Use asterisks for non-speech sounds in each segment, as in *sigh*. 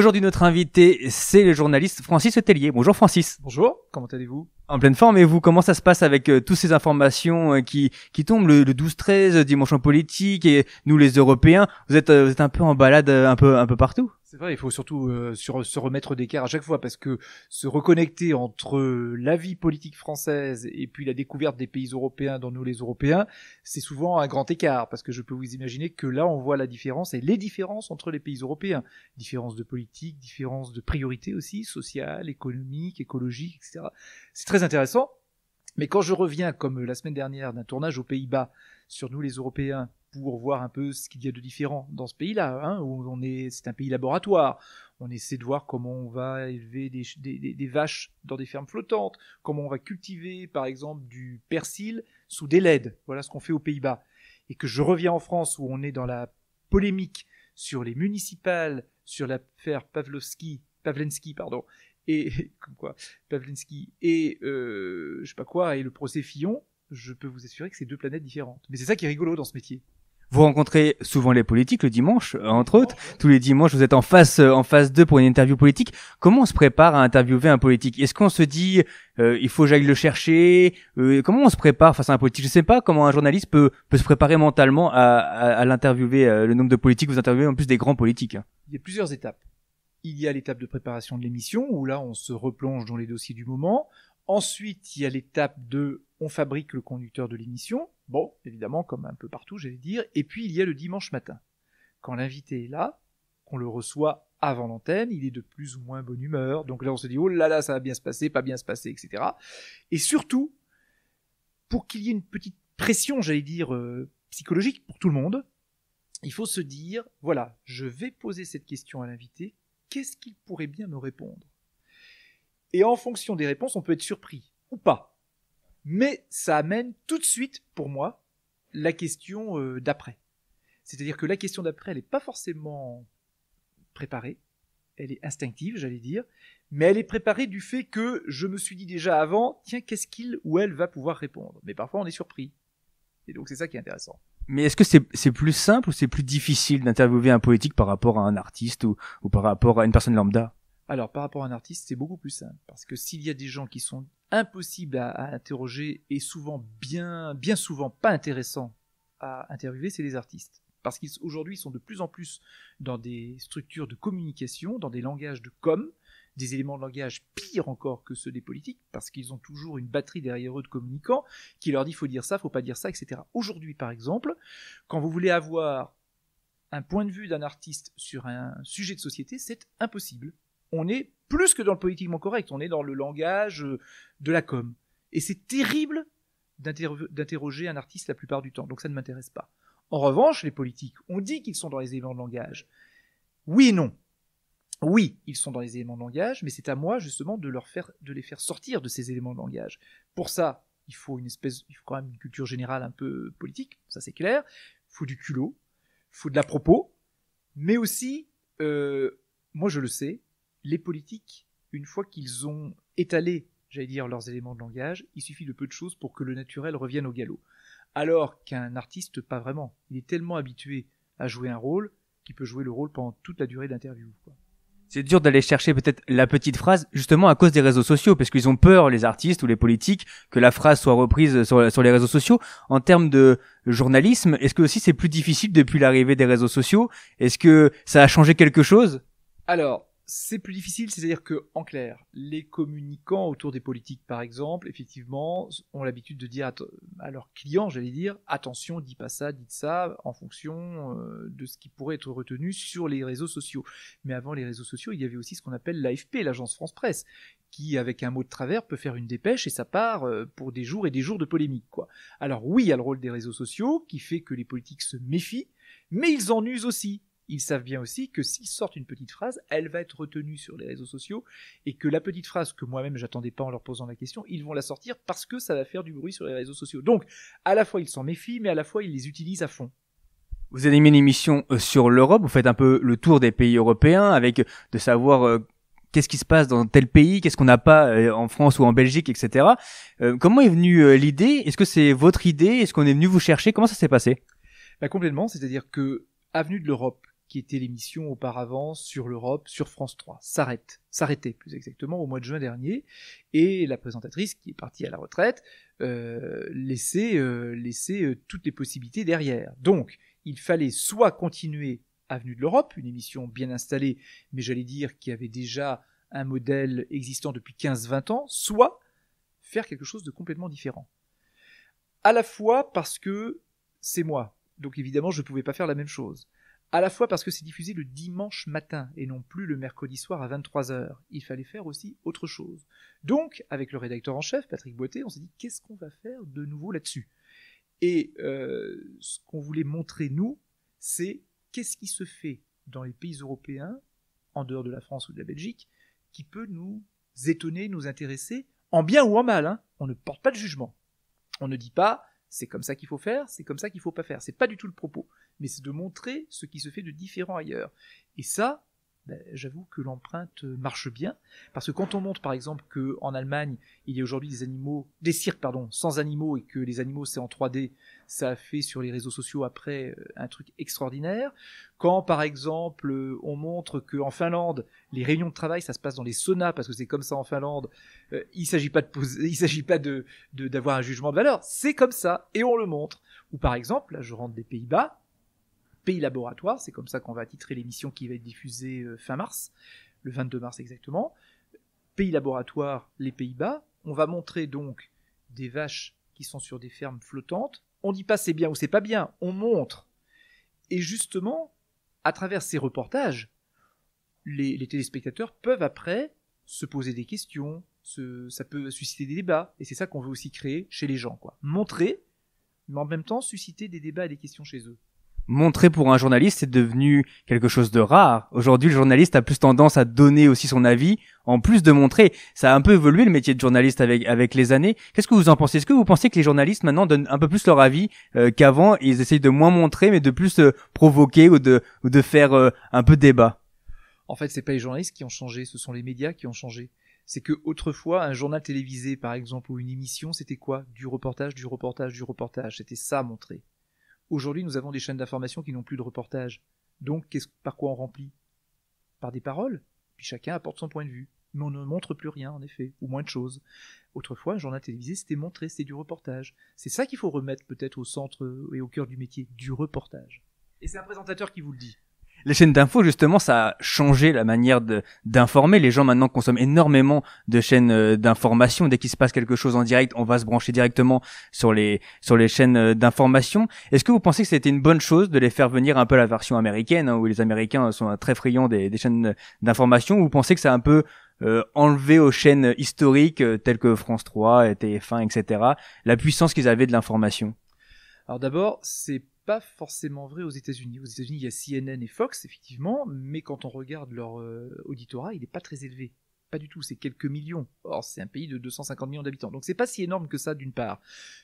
Aujourd'hui, notre invité, c'est le journaliste Francis Tellier. Bonjour Francis. Bonjour, comment allez-vous En pleine forme, et vous, comment ça se passe avec euh, toutes ces informations euh, qui, qui tombent le, 12-13, dimanche en politique, et nous les Européens Vous êtes, euh, vous êtes un peu en balade un peu, un peu partout c'est vrai, il faut surtout euh, se remettre d'écart à chaque fois parce que se reconnecter entre euh, la vie politique française et puis la découverte des pays européens dans « nous les Européens, c'est souvent un grand écart parce que je peux vous imaginer que là on voit la différence et les différences entre les pays européens, Différence de politique, différence de priorité aussi, sociale, économique, écologique, etc. C'est très intéressant. Mais quand je reviens, comme la semaine dernière, d'un tournage aux Pays-Bas sur nous les Européens pour voir un peu ce qu'il y a de différent dans ce pays-là, hein, où on est, c'est un pays laboratoire. On essaie de voir comment on va élever des, vaches dans des fermes flottantes, comment on va cultiver, par exemple, du persil sous des LED. Voilà ce qu'on fait aux Pays-Bas. Et que je reviens en France où on est dans la polémique sur les municipales, sur l'affaire Pavlovski, Pavlensky, pardon, et *laughs* comme quoi, Pavlensky et euh, je sais pas quoi, et le procès Fillon, je peux vous assurer que c'est deux planètes différentes. Mais c'est ça qui est rigolo dans ce métier. Vous rencontrez souvent les politiques le dimanche, euh, entre autres. Tous les dimanches, vous êtes en face, euh, en face d'eux pour une interview politique. Comment on se prépare à interviewer un politique Est-ce qu'on se dit, euh, il faut que j'aille le chercher Comment on se prépare face à un politique Je ne sais pas comment un journaliste peut, peut se préparer mentalement à, à, l'interviewer, le nombre de politiques que vous interviewez, en plus des grands politiques. Hein. Il y a plusieurs étapes. Il y a l'étape de préparation de l'émission, où là, on se replonge dans les dossiers du moment. Ensuite, il y a l'étape de on fabrique le conducteur de l'émission, bon, évidemment, comme un peu partout, j'allais dire, et puis il y a le dimanche matin. Quand l'invité est là, qu'on le reçoit avant l'antenne, il est de plus ou moins bonne humeur, donc là on se dit, oh là là, ça va bien se passer, pas bien se passer, etc. Et surtout, pour qu'il y ait une petite pression, j'allais dire, euh, psychologique pour tout le monde, il faut se dire, voilà, je vais poser cette question à l'invité, qu'est-ce qu'il pourrait bien me répondre Et en fonction des réponses, on peut être surpris ou pas. Mais ça amène tout de suite, pour moi, la question euh, d'après. C'est-à-dire que la question d'après, elle n'est pas forcément préparée, elle est instinctive, j'allais dire, mais elle est préparée du fait que je me suis dit déjà avant, tiens, qu'est-ce qu'il ou elle va pouvoir répondre Mais parfois, on est surpris. Et donc, c'est ça qui est intéressant. Mais est-ce que c'est plus simple ou c'est plus difficile d'interviewer un poétique par rapport à un artiste ou par rapport à une personne lambda Alors, par rapport à un artiste, c'est beaucoup plus simple. Parce que s'il y a des gens qui sont impossible à, interroger et souvent bien, bien souvent pas intéressant à interviewer, c'est les artistes. Parce qu'aujourd'hui, ils, sont de plus en plus dans des structures de communication, dans des langages de com, des éléments de langage pires encore que ceux des politiques, parce qu'ils ont toujours une batterie derrière eux de communicants qui leur dit faut dire ça, faut pas dire ça, etc. Aujourd'hui, par exemple, quand vous voulez avoir un point de vue d'un artiste sur un sujet de société, c'est impossible on est plus que dans le politiquement correct, on est dans le langage euh, de la com. Et c'est terrible d'interroger un artiste la plupart du temps, donc ça ne m'intéresse pas. En revanche, les politiques, on dit qu'ils sont dans les éléments de langage. Oui et non. Oui, ils sont dans les éléments de langage, mais c'est à moi justement de, faire, les faire sortir de ces éléments de langage. Pour ça, il faut une espèce, il faut quand même une culture générale un peu politique, ça c'est clair. Il faut du culot, il faut de la propos, mais aussi, euh, moi je le sais, les politiques, une fois qu'ils ont étalé, j'allais dire, leurs éléments de langage, il suffit de peu de choses pour que le naturel revienne au galop. Alors qu'un artiste, pas vraiment. Il est tellement habitué à jouer un rôle qu'il peut jouer le rôle pendant toute la durée d'interview. C'est dur d'aller chercher peut-être la petite phrase, justement à cause des réseaux sociaux, parce qu'ils ont peur, les artistes ou les politiques, que la phrase soit reprise sur, les réseaux sociaux. En termes de journalisme, est-ce que aussi c'est plus difficile depuis l'arrivée des réseaux sociaux Est-ce que ça a changé quelque chose Alors, c'est plus difficile, c'est-à-dire que, en clair, les communicants autour des politiques, par exemple, effectivement, ont l'habitude de dire à, leurs clients, j'allais dire, attention, dis pas ça, dites ça, en fonction euh, de ce qui pourrait être retenu sur les réseaux sociaux. Mais avant les réseaux sociaux, il y avait aussi ce qu'on appelle l'AFP, l'agence France Presse, qui, avec un mot de travers, peut faire une dépêche et ça part euh, pour des jours et des jours de polémique. Quoi. Alors oui, il y a le rôle des réseaux sociaux qui fait que les politiques se méfient, mais ils en usent aussi ils savent bien aussi que s'ils sortent une petite phrase, elle va être retenue sur les réseaux sociaux et que la petite phrase que moi-même j'attendais pas en leur posant la question, ils vont la sortir parce que ça va faire du bruit sur les réseaux sociaux. Donc, à la fois ils s'en méfient, mais à la fois ils les utilisent à fond. Vous animez une émission euh, sur l'Europe, vous faites un peu le tour des pays européens avec euh, de savoir euh, qu'est-ce qui se passe dans tel pays, qu'est-ce qu'on n'a pas en France ou en Belgique, etc. comment est venue l'idée Est-ce que c'est votre idée Est-ce qu'on est venu vous chercher Comment ça s'est passé bah, Complètement, c'est-à-dire que Avenue de l'Europe, qui était l'émission auparavant sur l'Europe, sur France 3, s'arrête, s'arrêtait plus exactement au mois de juin dernier, et la présentatrice, qui est partie à la retraite, euh, laissait, euh, euh, toutes les possibilités derrière. Donc, il fallait soit continuer Avenue de l'Europe, une émission bien installée, mais j'allais dire qui avait déjà un modèle existant depuis 15-20 ans, soit faire quelque chose de complètement différent. À la fois parce que c'est moi, donc évidemment je ne pouvais pas faire la même chose à la fois parce que c'est diffusé le dimanche matin et non plus le mercredi soir à 23h. Il fallait faire aussi autre chose. Donc, avec le rédacteur en chef, Patrick Boité, on s'est dit qu'est-ce qu'on va faire de nouveau là-dessus Et euh, ce qu'on voulait montrer, nous, c'est qu'est-ce qui se fait dans les pays européens, en dehors de la France ou de la Belgique, qui peut nous étonner, nous intéresser, en bien ou en mal. Hein. on ne porte pas de jugement. On ne dit pas c'est comme ça qu'il faut faire, c'est comme ça qu'il ne faut pas faire. C'est pas du tout le propos mais c'est de montrer ce qui se fait de différent ailleurs. Et ça, ben, j'avoue que l'empreinte marche bien, parce que quand on montre par exemple qu'en Allemagne, il y a aujourd'hui des animaux, des cirques pardon, sans animaux et que les animaux c'est en 3D, ça a fait sur les réseaux sociaux après euh, un truc extraordinaire. Quand par exemple euh, on montre qu'en Finlande, les réunions de travail ça se passe dans les saunas parce que c'est comme ça en Finlande, euh, il s'agit pas de poser, il s'agit pas de d'avoir un jugement de valeur, c'est comme ça et on le montre. Ou par exemple, là je rentre des Pays-Bas, Pays Laboratoire, c'est comme ça qu'on va titrer l'émission qui va être diffusée euh, fin mars, le 22 mars exactement. Pays Laboratoire, les Pays-Bas. On va montrer donc des vaches qui sont sur des fermes flottantes. On dit pas c'est bien ou c'est pas bien, on montre. Et justement, à travers ces reportages, les, téléspectateurs peuvent après se poser des questions, ça peut susciter des débats, et c'est ça qu'on veut aussi créer chez les gens, quoi. Montrer, mais en même temps susciter des débats et des questions chez eux montrer pour un journaliste, c'est devenu quelque chose de rare. Aujourd'hui, le journaliste a plus tendance à donner aussi son avis, en plus de montrer. Ça a un peu évolué le métier de journaliste avec, avec les années. Qu'est-ce que vous en pensez Est-ce que vous pensez que les journalistes maintenant donnent un peu plus leur avis euh, qu'avant Ils essayent de moins montrer, mais de plus euh, provoquer ou de, ou de faire euh, un peu débat En fait, c'est pas les journalistes qui ont changé, ce sont les médias qui ont changé c'est que autrefois un journal télévisé par exemple ou une émission c'était quoi du reportage du reportage du reportage c'était ça montrer. Aujourd'hui, nous avons des chaînes d'information qui n'ont plus de reportage. Donc, qu'est-ce, par quoi on remplit Par des paroles, puis chacun apporte son point de vue. Mais on ne montre plus rien, en effet, ou moins de choses. Autrefois, un journal télévisé, c'était montré, c'était du reportage. C'est ça qu'il faut remettre peut-être au centre euh, et au cœur du métier, du reportage. Et c'est un présentateur qui vous le dit. Les chaînes d'info, justement, ça a changé la manière d'informer. Les gens maintenant consomment énormément de chaînes euh, d'information. Dès qu'il se passe quelque chose en direct, on va se brancher directement sur les sur les chaînes euh, d'information. Est-ce que vous pensez que c'était une bonne chose de les faire venir un peu la version américaine, hein, où les Américains sont très friands des, chaînes euh, d'information, ou vous pensez que ça a un peu enlevé aux chaînes historiques telles que France 3, TF1, etc. La puissance qu'ils avaient de l'information. Alors d'abord, c'est pas forcément vrai aux États-Unis. Aux États-Unis, il y a CNN et Fox, effectivement, mais quand on regarde leur euh, auditorat, il n'est pas très élevé. Pas du tout, c'est quelques millions. Or, c'est un pays de 250 millions d'habitants. Donc, c'est pas si énorme que ça, d'une part.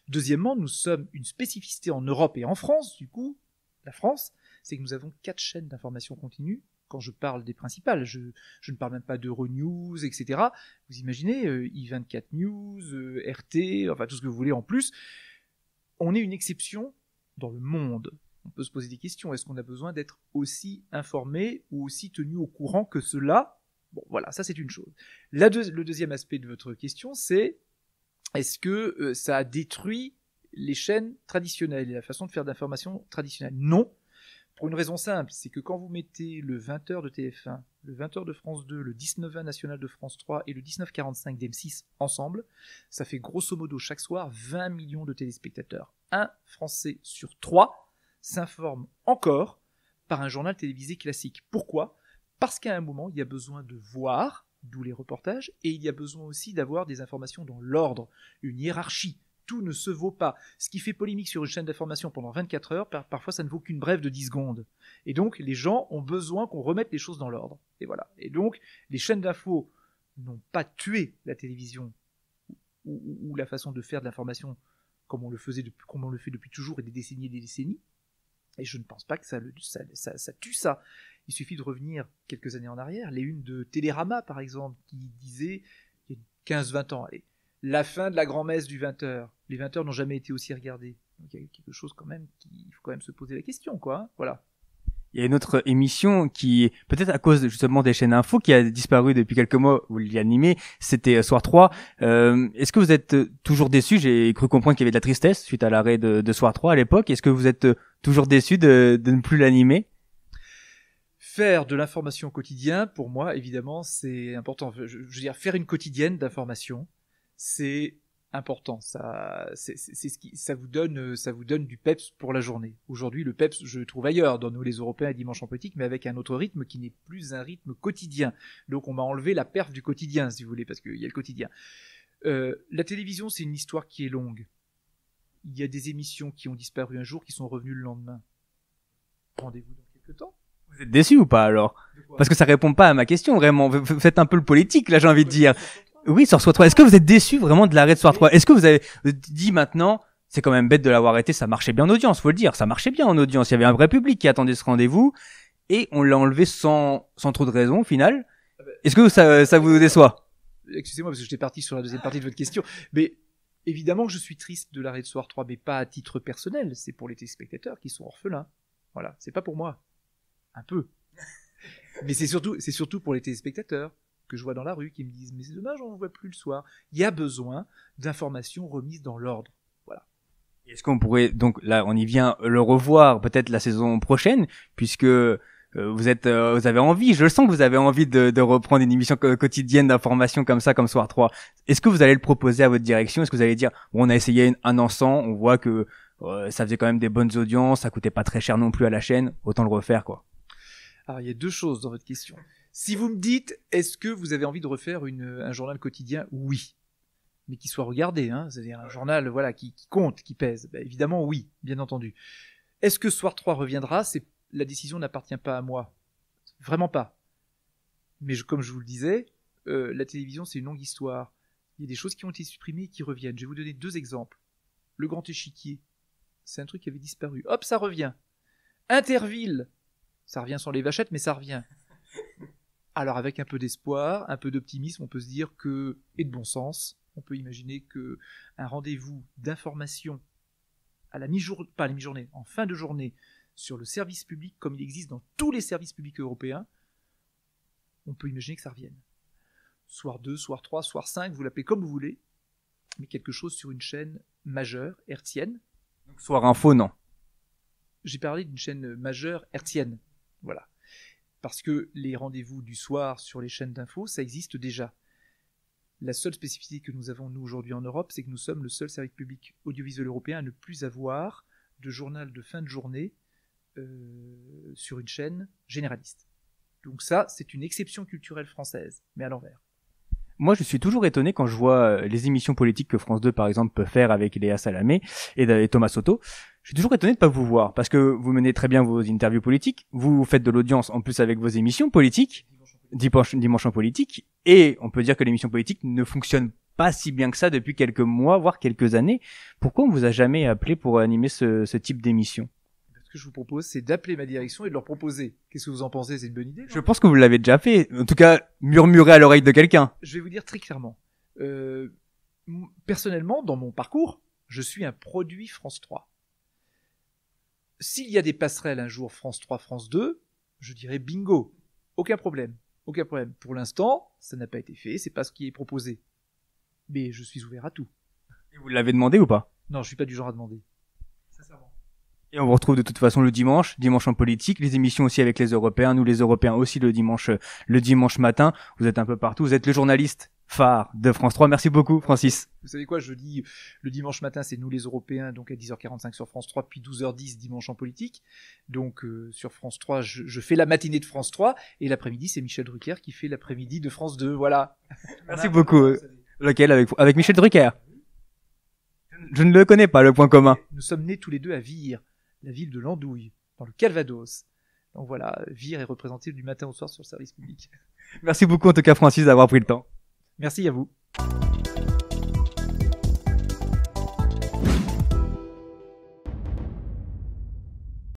Deuxièmement, nous sommes une spécificité en Europe et en France, du coup, la France, c'est que nous avons quatre chaînes d'information continue quand je parle des principales. Je, ne parle même pas d'Euronews, etc. Vous imaginez, euh, I24 News, euh, RT, enfin tout ce que vous voulez en plus. On est une exception dans le monde. On peut se poser des questions. Est-ce qu'on a besoin d'être aussi informé ou aussi tenu au courant que cela Bon, voilà, ça c'est une chose. le deuxième aspect de votre question, c'est est-ce que euh, ça a détruit les chaînes traditionnelles et la façon de faire d'information traditionnelle Non, pour une raison simple, c'est que quand vous mettez le 20h de TF1 le 20h de France 2, le 19h National de France 3 et le 19h45 d'M6 ensemble. Ça fait grosso modo chaque soir 20 millions de téléspectateurs. Un Français sur trois s'informe encore par un journal télévisé classique. Pourquoi Parce qu'à un moment, il y a besoin de voir, d'où les reportages, et il y a besoin aussi d'avoir des informations dans l'ordre, une hiérarchie tout ne se vaut pas. Ce qui fait polémique sur une chaîne d'information pendant 24 heures, parfois ça ne vaut qu'une brève de 10 secondes. Et donc les gens ont besoin qu'on remette les choses dans l'ordre. Et voilà. Et donc les chaînes d'info n'ont pas tué la télévision ou, la façon de faire de l'information comme on le faisait depuis, comme on fait depuis toujours et des décennies et des décennies. Et je ne pense pas que ça, ça, tue ça. Il suffit de revenir quelques années en arrière. Les unes de Télérama, par exemple, qui disait, il y a 15-20 ans, la fin de la grand-messe du 20h les 20 heures n'ont jamais été aussi regardées. Donc il y a quelque chose quand même qu'il faut quand même se poser la question, quoi. Voilà. Il y a une autre émission qui, peut-être à cause justement des chaînes info, qui a disparu depuis quelques mois, vous l'y c'était euh, Soir 3. Euh, est-ce que vous êtes euh, toujours déçu J'ai cru comprendre qu'il y avait de la tristesse suite à l'arrêt de, Soir 3 à l'époque. Est-ce que vous êtes toujours déçu de, ne plus l'animer Faire de l'information au quotidien, pour moi, évidemment, c'est important. je, veux dire, faire une quotidienne d'information, c'est important. Ça, c'est ce qui, ça vous donne, euh, ça vous donne du peps pour la journée. Aujourd'hui, le peps, je le trouve ailleurs, dans nous les Européens et Dimanche en politique, mais avec un autre rythme qui n'est plus un rythme quotidien. Donc, on m'a enlevé la perf du quotidien, si vous voulez, parce qu'il y a le quotidien. Euh, la télévision, c'est une histoire qui est longue. Il y a des émissions qui ont disparu un jour, qui sont revenues le lendemain. Rendez-vous dans quelques temps. Vous êtes déçu ou pas alors Parce que ça répond pas à ma question vraiment. Vous faites un peu le politique là, j'ai envie de dire. Oui, sur Soir 3. Est-ce que vous êtes déçu vraiment de l'arrêt de Soir 3 Est-ce que vous avez dit maintenant, c'est quand même bête de l'avoir arrêté, ça marchait bien en audience, faut le dire, ça marchait bien en audience, il y avait un vrai public qui attendait ce rendez-vous, et on l'a enlevé sans, sans trop de raison au final. Est-ce que ça, vous déçoit Excusez-moi parce que j'étais parti sur la deuxième partie de votre question, mais évidemment je suis triste de l'arrêt de Soir 3, mais pas à titre personnel, c'est pour les téléspectateurs qui sont orphelins. Voilà, c'est pas pour moi. Un peu. Mais c'est surtout, c'est surtout pour les téléspectateurs que je vois dans la rue qui me disent Mais c'est dommage, on ne voit plus le soir. Il y a besoin d'informations remises dans l'ordre. voilà Est-ce qu'on pourrait donc là on y vient euh, le revoir peut-être la saison prochaine puisque euh, vous êtes euh, vous avez envie je sens que vous avez envie de, reprendre une émission quotidienne d'information comme ça comme soir 3 est-ce que vous allez le proposer à votre direction est-ce que vous allez dire on a essayé un ensemble on voit que ça faisait quand même des bonnes audiences ça coûtait pas très cher non plus à la chaîne autant le refaire quoi alors il y a deux choses dans votre question si vous me dites, est-ce que vous avez envie de refaire un journal quotidien Oui. Mais qui soit regardé, hein, c'est-à-dire un journal voilà, qui, compte, qui pèse. Bah, évidemment, oui, bien entendu. Est-ce que Soir 3 reviendra C'est La décision n'appartient pas à moi. Vraiment pas. Mais comme je vous le disais, euh, la télévision, c'est une longue histoire. Il y a des choses qui ont été supprimées et qui reviennent. Je vais vous donner deux exemples. Le grand échiquier, c'est un truc qui avait disparu. Hop, ça revient. Interville, ça revient sur les vachettes, mais ça revient. Alors avec un peu d'espoir, un peu d'optimisme, on peut se dire que, et de bon sens, on peut imaginer que un rendez-vous d'information à la mi-journée, pas à la mi-journée, en fin de journée, sur le service public comme il existe dans tous les services publics européens, on peut imaginer que ça revienne. Soir 2, soir 3, soir 5, vous l'appelez comme vous voulez, mais quelque chose sur une chaîne majeure, hertzienne. Donc soir info, non. J'ai parlé d'une chaîne majeure hertzienne. Voilà. Parce que les rendez-vous du soir sur les chaînes d'infos, ça existe déjà. La seule spécificité que nous avons, nous, aujourd'hui en Europe, c'est que nous sommes le seul service public audiovisuel européen à ne plus avoir de journal de fin de journée euh, sur une chaîne généraliste. Donc ça, c'est une exception culturelle française, mais à l'envers moi, je suis toujours étonné quand je vois euh, les émissions politiques que France 2, par exemple, peut faire avec Léa Salamé et, Thomas Soto. Je suis toujours étonné de ne pas vous voir parce que vous menez très bien vos interviews politiques, vous faites de l'audience en plus avec vos émissions politiques, dimanche, en politique, et on peut dire que l'émission politique ne fonctionne pas si bien que ça depuis quelques mois, voire quelques années. Pourquoi on vous a jamais appelé pour animer ce type d'émission ce que je vous propose, c'est d'appeler ma direction et de leur proposer. Qu'est-ce que vous en pensez C'est une bonne idée Je pense que vous l'avez déjà fait. En tout cas, murmurer à l'oreille de quelqu'un. Je vais vous dire très clairement. Euh, personnellement, dans mon parcours, je suis un produit France 3. S'il y a des passerelles un jour France 3, France 2, je dirais bingo. Aucun problème. Aucun problème. Pour l'instant, ça n'a pas été fait, c'est pas ce qui est proposé. Mais je suis ouvert à tout. Et vous l'avez demandé ou pas Non, je suis pas du genre à demander on vous retrouve de toute façon le dimanche, dimanche en politique, les émissions aussi avec les Européens, nous les Européens aussi le dimanche, le dimanche matin. Vous êtes un peu partout, vous êtes le journaliste phare de France 3. Merci beaucoup, Francis. Vous savez quoi, je dis le dimanche matin, c'est nous les Européens, donc à 10h45 sur France 3, puis 12h10 dimanche en politique. Donc euh, sur France 3, je, fais la matinée de France 3, et l'après-midi, c'est Michel Drucker qui fait l'après-midi de France 2. Voilà. Merci beaucoup. lequel avec, avec Michel Drucker Je ne le connais pas, le point commun. Nous sommes nés tous les deux à Vire la ville de l'Andouille, dans le Calvados. Donc voilà, Vire est représenté du matin au soir sur le service public. Merci beaucoup en tout cas Francis d'avoir pris le temps. Merci à vous.